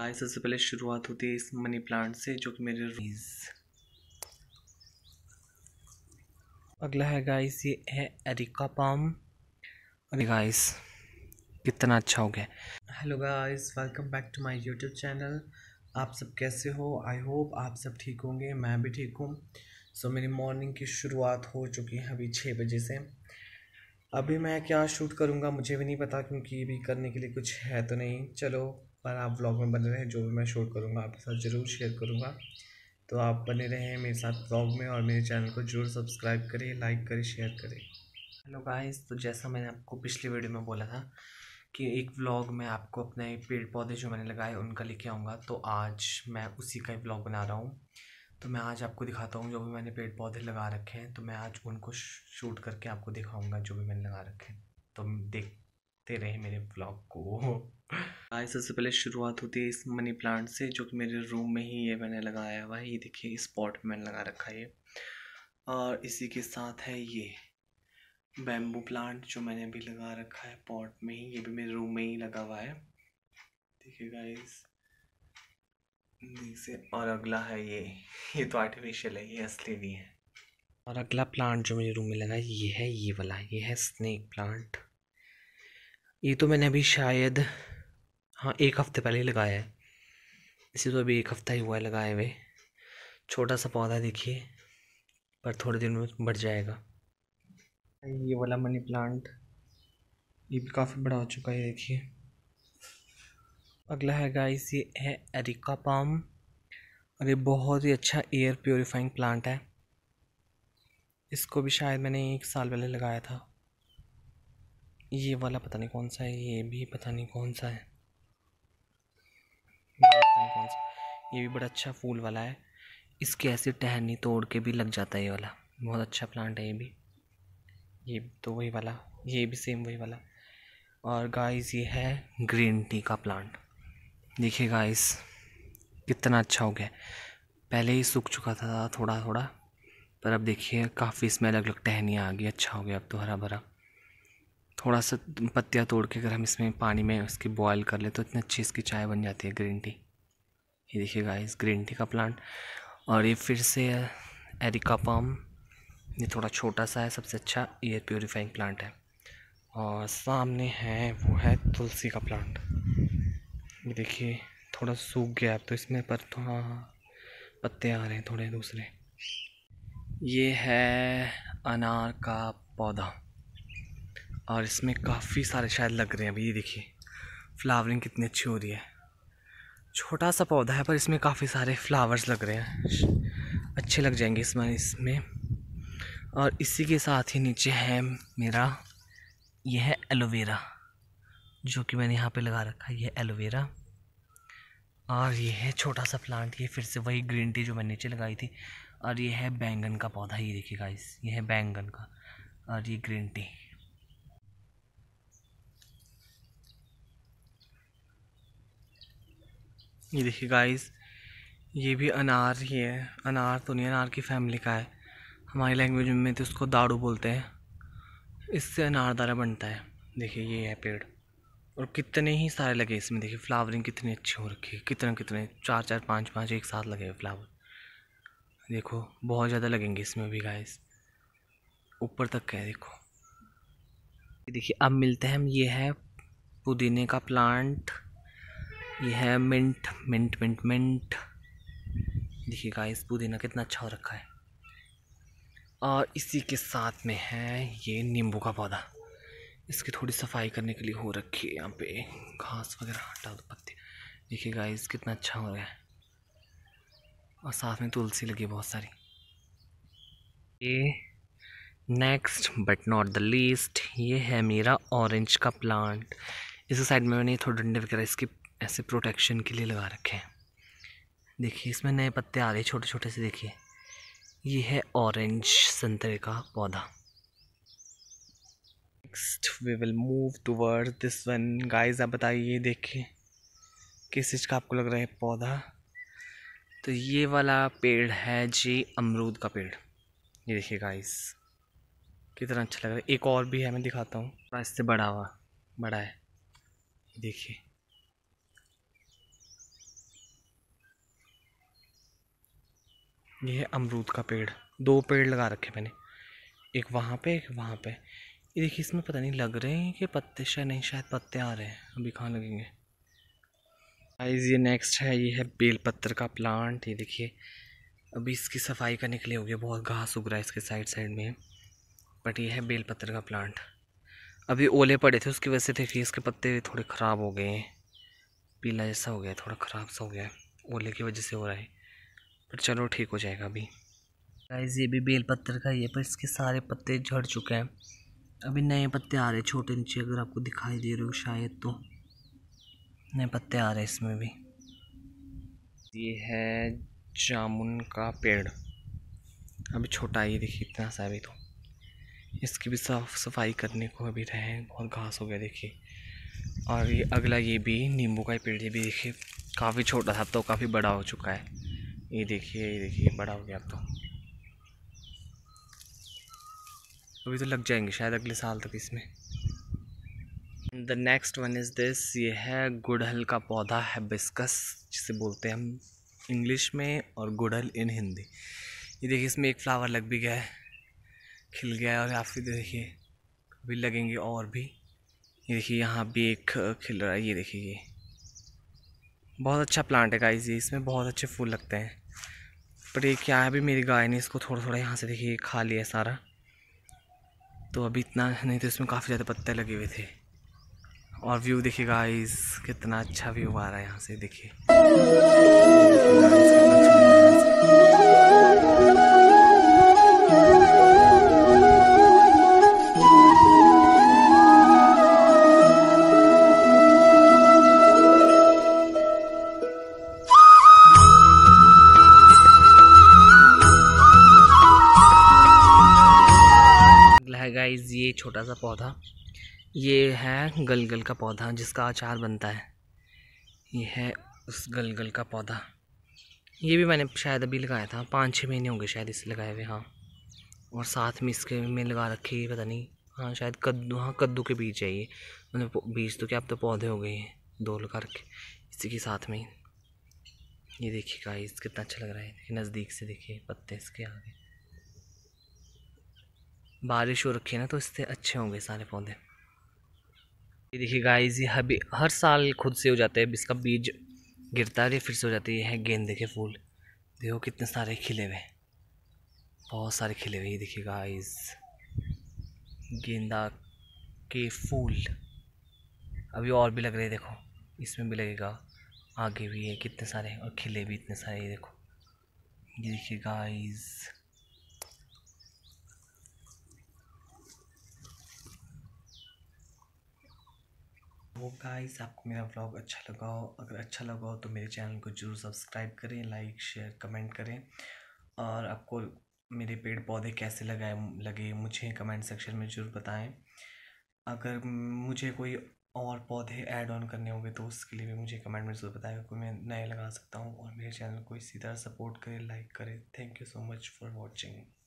आज सबसे पहले शुरुआत होती है इस मनी प्लांट से जो कि मेरे रोज अगला है गाइस ये है एरिका पाम अरे गाइस कितना अच्छा हो गया hello guys welcome back to my YouTube channel आप सब कैसे हो आई होप आप सब ठीक होंगे मैं भी ठीक हूँ सो so, मेरी मॉर्निंग की शुरुआत हो चुकी है अभी छः बजे से अभी मैं क्या शूट करूँगा मुझे भी नहीं पता क्योंकि अभी करने के लिए कुछ है तो नहीं चलो पर आप ब्लॉग में बने रहें जो भी मैं शूट करूँगा आपके साथ ज़रूर शेयर करूँगा तो आप बने रहें मेरे साथ ब्लॉग में और मेरे चैनल को जरूर सब्सक्राइब करें लाइक करें शेयर करें हेलो गाइस तो जैसा मैंने आपको पिछले वीडियो में बोला था कि एक व्लॉग में आपको अपने पेड़ पौधे जो मैंने लगाए उनका लेके आऊँगा तो आज मैं उसी का ही ब्लॉग बना रहा हूँ तो मैं आज आपको दिखाता हूँ जो भी मैंने पेड़ पौधे लगा रखे हैं तो मैं आज उनको शूट करके आपको दिखाऊँगा जो भी मैंने लगा रखे हैं तो देखते रहे मेरे ब्लॉग को आज सबसे पहले शुरुआत होती है इस मनी प्लांट से जो कि मेरे रूम में ही ये मैंने लगाया हुआ है ये देखिए इस पॉट में मैंने लगा रखा है ये और इसी के साथ है ये बैम्बू प्लांट जो मैंने अभी लगा रखा है पॉट में ही ये भी मेरे रूम में ही लगा हुआ है देखिए गाइस देखिए और अगला है ये ये तो आर्टिफिशियल है ये असली नहीं है और अगला प्लांट जो मेरे रूम में लगा ये है ये वाला ये है स्नेक प्लांट ये तो मैंने अभी शायद हाँ एक हफ्ते पहले ही लगाया है इसे तो अभी एक हफ्ता ही हुआ है लगाए हुए छोटा सा पौधा देखिए पर थोड़े दिन में बढ़ जाएगा ये वाला मनी प्लांट ये भी काफ़ी बड़ा हो चुका है देखिए अगला है गाइस ये है एरिका पाम और ये बहुत ही अच्छा एयर प्योरीफाइंग प्लांट है इसको भी शायद मैंने एक साल पहले लगाया था ये वाला पता नहीं कौन सा है ये भी पता नहीं कौन सा है ये भी बड़ा अच्छा फूल वाला है इसके ऐसी टहनी तोड़ के भी लग जाता है ये वाला बहुत अच्छा प्लांट है ये भी ये तो वही वाला ये भी सेम वही वाला और गाइस ये है ग्रीन टी का प्लांट देखिए गाइस कितना अच्छा हो गया पहले ही सूख चुका था थोड़ा थोड़ा पर अब देखिए काफ़ी इसमें अलग अलग टहनियाँ आ गई अच्छा हो गया अब तो हरा भरा थोड़ा सा पत्तियाँ तोड़ के अगर हम इसमें पानी में उसकी बॉयल कर ले तो इतनी अच्छी इसकी चाय बन जाती है ग्रीन टी ये देखिए गाइस ग्रीन टी का प्लांट और ये फिर से एरिका uh, पम ये थोड़ा छोटा सा है सबसे अच्छा एयर प्योरीफाइंग प्लांट है और सामने है वो है तुलसी का प्लांट ये देखिए थोड़ा सूख गया अब तो इसमें पर थोड़ा पत्ते आ रहे हैं थोड़े दूसरे ये है अनार का पौधा और इसमें काफ़ी सारे शायद लग रहे हैं अभी ये देखिए फ्लावरिंग कितनी अच्छी हो रही है छोटा सा पौधा है पर इसमें काफ़ी सारे फ्लावर्स लग रहे हैं अच्छे लग जाएंगे इसमें इसमें और इसी के साथ ही नीचे है मेरा यह है एलोवेरा जो कि मैंने यहाँ पे लगा रखा है यह एलोवेरा और यह है छोटा सा प्लांट ये फिर से वही ग्रीन टी जो मैंने नीचे लगाई थी और यह है बैंगन का पौधा ये देखिएगा इस ये है बैंगन का और ये ग्रीन टी ये देखिए गाइस ये भी अनार ही है अनार तो नहीं अनार की फैमिली का है हमारी लैंग्वेज में तो उसको दाड़ू बोलते हैं इससे अनारदारा बनता है देखिए ये है पेड़ और कितने ही सारे लगे इसमें देखिए फ्लावरिंग कितनी अच्छी हो रखी है कितने कितने चार चार पाँच पाँच एक साथ लगे हुए फ्लावर देखो बहुत ज़्यादा लगेंगे इसमें भी गाइस ऊपर तक है देखो देखिए अब मिलते हैं हम ये है पुदीने का प्लांट ये है मिंट मिंट मिंट मिंट देखिए गाइस पुदीना कितना अच्छा हो रखा है और इसी के साथ में है ये नींबू का पौधा इसकी थोड़ी सफाई करने के लिए हो रखी है यहाँ पे घास वगैरह हटा दो पत्ते देखिए गाइस कितना अच्छा हो रहा है और साथ में तुलसी लगी बहुत सारी ये next but not the least ये है मेरा ऑरेंज का प्लांट इस साइड में मैंने थोड़े डंडे वगैरह इसके ऐसे प्रोटेक्शन के लिए लगा रखे हैं देखिए इसमें नए पत्ते आ गए छोटे छोटे से देखिए ये है ऑरेंज संतरे का पौधा next we will move toward this one guys आप बताइए देखिए किस चीज़ का आपको लग रहा है पौधा तो ये वाला पेड़ है जी अमरूद का पेड़ ये देखिए गाइस कितना अच्छा लग रहा है एक और भी है मैं दिखाता हूँ इससे बड़ा हुआ बड़ा है देखिए ये है अमरूद का पेड़ दो पेड़ लगा रखे मैंने एक वहाँ पे एक वहाँ पे ये देखिए इसमें पता नहीं लग रहे हैं कि पत्ते शायद नहीं शायद पत्ते आ रहे हैं अभी कहाँ लगेंगे आइज ये नेक्स्ट है ये है बेलपत्र का प्लांट ये देखिए अभी इसकी सफाई का निकले हो गया बहुत घास उग रहा है इसके साइड साइड में बट ये है बेलपत्र का प्लांट अभी ओले पड़े थे उसकी वजह से देखिए इसके पत्ते थोड़े ख़राब हो गए हैं पीला जैसा हो गया थोड़ा ख़राब सा हो गया है ओले की वजह से हो रहा है पर चलो ठीक हो जाएगा अभी गाइस ये भी बेल पत्थर का ही है पर इसके सारे पत्ते झड़ चुके हैं अभी नए पत्ते आ रहे छोटे नीचे अगर आपको दिखाई दे रहे हो शायद तो नए पत्ते आ रहे इसमें भी ये है जामुन का पेड़ अभी छोटा ही देखिए इतना सा अभी तो इसकी भी साफ सफाई करने को अभी रहे बहुत घास हो गया देखिए और ये अगला ये भी नींबू का पेड़ ये भी देखिए काफ़ी छोटा था तो काफ़ी बड़ा हो चुका है ये देखिए ये देखिए बड़ा हो गया अब तो अभी तो लग जाएंगे शायद अगले साल तक इसमें the next one is this ये है गुड़हल का पौधा है बिस्कस जिसे बोलते हैं हम इंग्लिश में और गुड़हल इन हिंदी ये देखिए इसमें एक फ्लावर लग भी गया है खिल गया है और आप फिर देखिए अभी लगेंगे और भी ये देखिए यहाँ भी एक खिल रहा है ये देखिए ये बहुत अच्छा प्लांट है गाइस ये इसमें बहुत अच्छे फूल लगते हैं पर ये क्या है अभी मेरी गाय ने इसको थोड़ा थोड़ा यहाँ से देखिए खा लिया सारा तो अभी इतना नहीं तो इसमें काफ़ी ज़्यादा पत्ते लगे हुए थे और व्यू देखिए गाइस कितना अच्छा व्यू आ रहा है यहाँ से देखिए गाइज़ ये छोटा सा पौधा ये है गलगल का पौधा जिसका अचार बनता है ये है उस गलगल का पौधा ये भी मैंने शायद अभी लगाया था पाँच छः महीने होंगे शायद इसे लगाए हुए हाँ और साथ में इसके में लगा रखे पता नहीं हाँ शायद कद्दू हाँ कद्दू के बीज चाहिए मतलब बीज तो क्या अब तो पौधे हो गए हैं दो लगा रखे इसी के साथ में ये देखिए गाइस कितना अच्छा लग रहा है नज़दीक से देखिए पत्ते इसके आगे बारिश हो रखी है ना तो इससे अच्छे होंगे सारे पौधे ये देखिए गाइस ये हबी हर साल खुद से हो जाते हैं इसका बीज गिरता है फिर से हो जाती है गेंदे के फूल देखो कितने सारे खिले हुए बहुत सारे खिले हुए ये देखिए गाइस गेंदा के फूल अभी और भी लग रहे हैं देखो इसमें भी लगेगा आगे भी है कितने सारे और खिले भी इतने सारे ये देखो ये देखिए गाइज़ होप गाइस आपको मेरा व्लॉग अच्छा लगा हो अगर अच्छा लगा हो तो मेरे चैनल को जरूर सब्सक्राइब करें लाइक शेयर कमेंट करें और आपको मेरे पेड़ पौधे कैसे लगाए लगे मुझे कमेंट सेक्शन में ज़रूर बताएं अगर मुझे कोई और पौधे ऐड ऑन करने होंगे तो उसके लिए भी मुझे कमेंट में ज़रूर बताएं कोई मैं नए लगा सकता हूँ और मेरे चैनल को इसी तरह सपोर्ट करें लाइक करें thank you so much for watching